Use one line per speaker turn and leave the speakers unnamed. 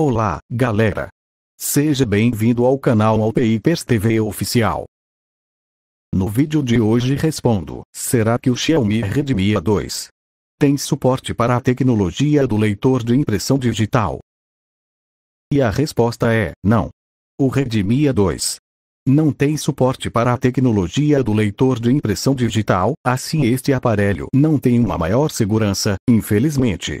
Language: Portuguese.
Olá, galera! Seja bem-vindo ao canal Alpeipers TV Oficial. No vídeo de hoje respondo, será que o Xiaomi Redmi A2 tem suporte para a tecnologia do leitor de impressão digital? E a resposta é, não. O Redmi A2 não tem suporte para a tecnologia do leitor de impressão digital, assim este aparelho não tem uma maior segurança, infelizmente.